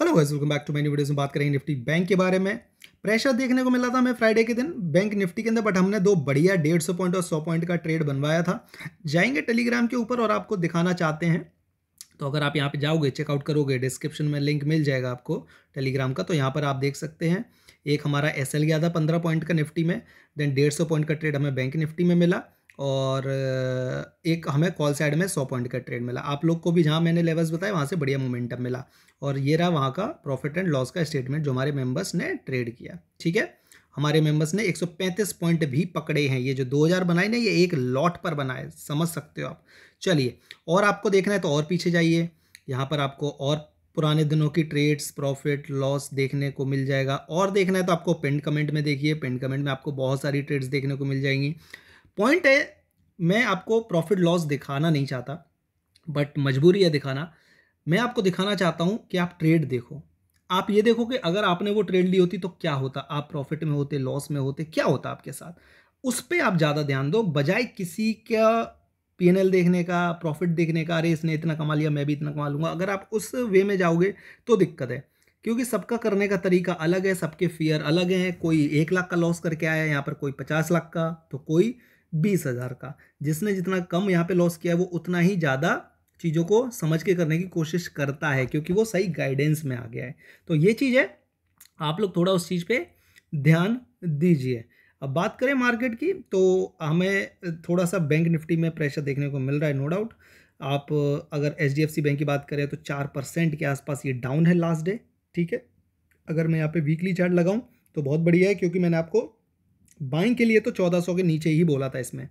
hello guys welcome back to many videos में बात करेंगे निफ्टी बैंक के बारे में प्रेशर देखने को मिला था हमें फ्राइडे के दिन बैंक निफ्टी के अंदर बट हमने दो बढ़िया डेढ़ सौ पॉइंट और सौ पॉइंट का ट्रेड बनवाया था जाएंगे टेलीग्राम के ऊपर और आपको दिखाना चाहते हैं तो अगर आप यहाँ पे जाओगे चेकआउट करोगे डिस्क्रिप्शन में लिंक मिल जाएगा आपको टेलीग्राम का तो यहाँ पर आप देख सकते हैं एक हमारा एस गया था पंद्रह पॉइंट का निफ्टी में देन डेढ़ पॉइंट का ट्रेड हमें बैंक निफ्टी में मिला और एक हमें कॉल साइड में सौ पॉइंट का ट्रेड मिला आप लोग को भी जहाँ मैंने लेवल्स बताए वहाँ से बढ़िया मोमेंटम मिला और ये रहा वहाँ का प्रॉफिट एंड लॉस का स्टेटमेंट जो हमारे मेंबर्स ने ट्रेड किया ठीक है हमारे मेंबर्स ने 135 पॉइंट भी पकड़े हैं ये जो 2000 बनाए ना ये एक लॉट पर बनाए समझ सकते हो आप चलिए और आपको देखना है तो और पीछे जाइए यहाँ पर आपको और पुराने दिनों की ट्रेड्स प्रॉफिट लॉस देखने को मिल जाएगा और देखना है तो आपको पेंट कमेंट में देखिए पेंट कमेंट में आपको बहुत सारी ट्रेड्स देखने को मिल जाएंगी पॉइंट है मैं आपको प्रॉफिट लॉस दिखाना नहीं चाहता बट मजबूरी है दिखाना मैं आपको दिखाना चाहता हूँ कि आप ट्रेड देखो आप ये देखो कि अगर आपने वो ट्रेड ली होती तो क्या होता आप प्रॉफिट में होते लॉस में होते क्या होता आपके साथ उस पर आप ज़्यादा ध्यान दो बजाय किसी का पी देखने का प्रॉफिट देखने का अरे इसने इतना कमा लिया मैं भी इतना कमा लूँगा अगर आप उस वे में जाओगे तो दिक्कत है क्योंकि सबका करने का तरीका अलग है सबके फियर अलग हैं कोई एक लाख का लॉस करके आया है यहाँ पर कोई पचास लाख का तो कोई बीस हज़ार का जिसने जितना कम यहाँ पे लॉस किया है वो उतना ही ज़्यादा चीज़ों को समझ के करने की कोशिश करता है क्योंकि वो सही गाइडेंस में आ गया है तो ये चीज़ है आप लोग थोड़ा उस चीज़ पे ध्यान दीजिए अब बात करें मार्केट की तो हमें थोड़ा सा बैंक निफ्टी में प्रेशर देखने को मिल रहा है नो डाउट आप अगर एच बैंक की बात करें तो चार परसेंट के आसपास ये डाउन है लास्ट डे ठीक है अगर मैं यहाँ पे वीकली चार्ट लगाऊँ तो बहुत बढ़िया है क्योंकि मैंने आपको बाइंग के लिए तो 1400 के नीचे ही बोला था इसमें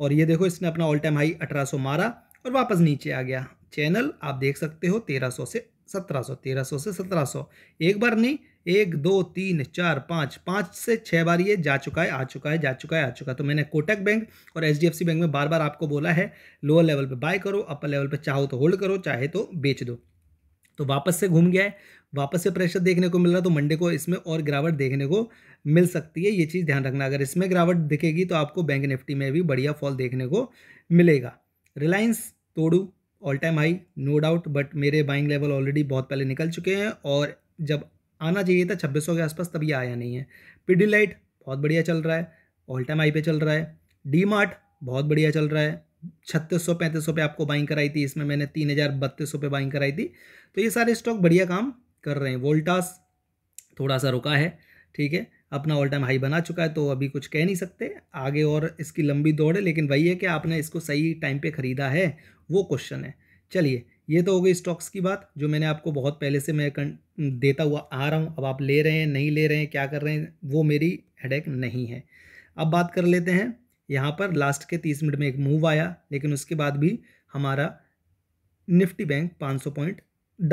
और ये देखो इसने अपना ऑल टाइम हाई 1800 मारा और वापस नीचे आ गया चैनल आप देख सकते हो 1300 से 1700 1300 से 1700 एक बार नहीं एक दो तीन चार पाँच पाँच से छः बार ये जा चुका है आ चुका है जा चुका है आ चुका है तो मैंने कोटक बैंक और एच बैंक में बार बार आपको बोला है लोअर लेवल पर बाय करो अपर लेवल पर चाहो तो होल्ड करो चाहे तो बेच दो तो वापस से घूम गया है वापस से प्रेशर देखने को मिल रहा है तो मंडे को इसमें और गिरावट देखने को मिल सकती है ये चीज़ ध्यान रखना अगर इसमें गिरावट दिखेगी तो आपको बैंक निफ्टी में भी बढ़िया फॉल देखने को मिलेगा रिलायंस तोड़ू all time high no doubt but मेरे बाइंग लेवल ऑलरेडी बहुत पहले निकल चुके हैं और जब आना चाहिए था छब्बीस के आसपास तब ये आया नहीं है लाइट बहुत बढ़िया चल रहा है ऑल टाइम हाई पे चल रहा है डी मार्ट बहुत बढ़िया चल रहा है छत्तीस सौ पैंतीस सौ पे आपको बाइंग कराई थी इसमें मैंने तीन हज़ार बत्तीस सौ पे बाइंग कराई थी तो ये सारे स्टॉक बढ़िया काम कर रहे हैं वोल्टास थोड़ा सा रुका है ठीक है अपना ऑल टाइम हाई बना चुका है तो अभी कुछ कह नहीं सकते आगे और इसकी लंबी दौड़ है लेकिन वही है कि आपने इसको सही टाइम पर ख़रीदा है वो क्वेश्चन है चलिए ये तो हो गई स्टॉक्स की बात जो मैंने आपको बहुत पहले से मैं कं देता हुआ आ रहा हूँ अब आप ले रहे हैं नहीं ले रहे हैं क्या कर रहे हैं वो मेरी हेडेक नहीं है अब बात कर लेते हैं यहाँ पर लास्ट के तीस मिनट में एक मूव आया लेकिन उसके बाद भी हमारा Nifty bank 500 point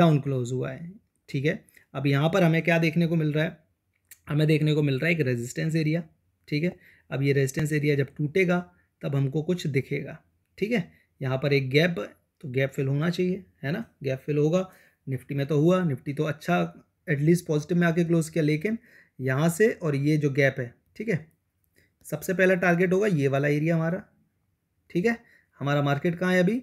down close हुआ है ठीक है अब यहाँ पर हमें क्या देखने को मिल रहा है हमें देखने को मिल रहा है एक रेजिस्टेंस एरिया ठीक है अब ये रेजिस्टेंस एरिया जब टूटेगा तब हमको कुछ दिखेगा ठीक है यहाँ पर एक गैप तो गैप फिल होना चाहिए है ना गैप फिल होगा निफ्टी में तो हुआ निफ्टी तो अच्छा एटलीस्ट पॉजिटिव में आके क्लोज किया लेकिन यहाँ से और ये जो गैप है ठीक है सबसे पहला टारगेट होगा ये वाला एरिया हमारा ठीक है हमारा मार्केट कहाँ है अभी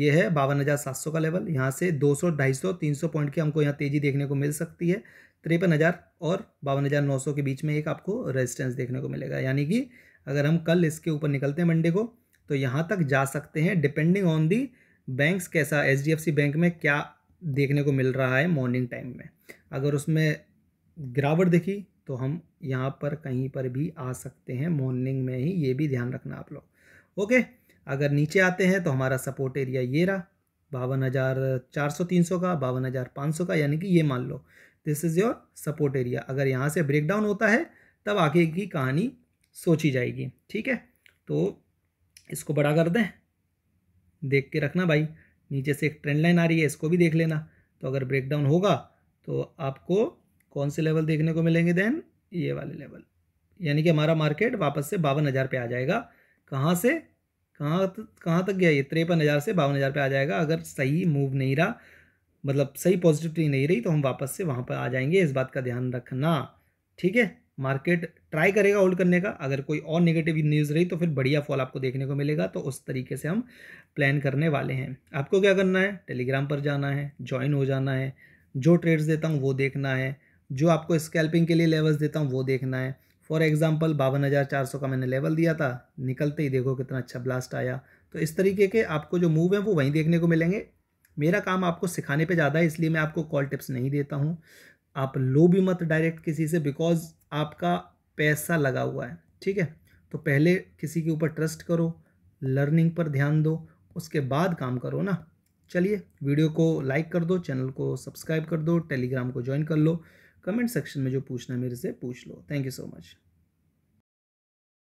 ये है बावन हज़ार सात सौ का लेवल यहाँ से दो सौ ढाई सौ तीन सौ पॉइंट की हमको यहाँ तेज़ी देखने को मिल सकती है तिरपन हज़ार और बावन हज़ार नौ सौ के बीच में एक आपको रेजिस्टेंस देखने को मिलेगा यानी कि अगर हम कल इसके ऊपर निकलते हैं मंडे को तो यहाँ तक जा सकते हैं डिपेंडिंग ऑन दी बैंक्स कैसा एच बैंक में क्या देखने को मिल रहा है मॉर्निंग टाइम में अगर उसमें गिरावट देखी तो हम यहाँ पर कहीं पर भी आ सकते हैं मॉर्निंग में ही ये भी ध्यान रखना आप लोग ओके अगर नीचे आते हैं तो हमारा सपोर्ट एरिया ये रहा बावन हज़ार चार सौ तीन सौ का बावन हज़ार पाँच सौ का यानी कि ये मान लो this is your support area अगर यहाँ से ब्रेक डाउन होता है तब आगे की कहानी सोची जाएगी ठीक है तो इसको बड़ा कर दें देख के रखना भाई नीचे से एक ट्रेंड लाइन आ रही है इसको भी देख लेना तो अगर ब्रेकडाउन होगा तो आपको कौन से लेवल देखने को मिलेंगे देन ये वाले लेवल यानी कि हमारा मार्केट वापस से बावन हज़ार पे आ जाएगा कहाँ से कहाँ कहाँ तक गया ये तिरपन हज़ार से बावन हज़ार पे आ जाएगा अगर सही मूव नहीं रहा मतलब सही पॉजिटिविटी नहीं रही तो हम वापस से वहाँ पर आ जाएंगे इस बात का ध्यान रखना ठीक है मार्केट ट्राई करेगा होल्ड करने का अगर कोई और नेगेटिव न्यूज़ रही तो फिर बढ़िया फॉल आपको देखने को मिलेगा तो उस तरीके से हम प्लान करने वाले हैं आपको क्या करना है टेलीग्राम पर जाना है ज्वाइन हो जाना है जो ट्रेड्स देता हूँ वो देखना है जो आपको स्कैल्पिंग के लिए लेवल्स देता हूँ वो देखना है फॉर एग्जाम्पल बावन हज़ार चार सौ का मैंने लेवल दिया था निकलते ही देखो कितना अच्छा ब्लास्ट आया तो इस तरीके के आपको जो मूव हैं वो वहीं देखने को मिलेंगे मेरा काम आपको सिखाने पे ज़्यादा है इसलिए मैं आपको कॉल टिप्स नहीं देता हूँ आप लो भी मत डायरेक्ट किसी से बिकॉज आपका पैसा लगा हुआ है ठीक है तो पहले किसी के ऊपर ट्रस्ट करो लर्निंग पर ध्यान दो उसके बाद काम करो ना चलिए वीडियो को लाइक कर दो चैनल को सब्सक्राइब कर दो टेलीग्राम को ज्वाइन कर लो कमेंट सेक्शन में जो पूछना है मेरे से पूछ लो थैंक यू सो मच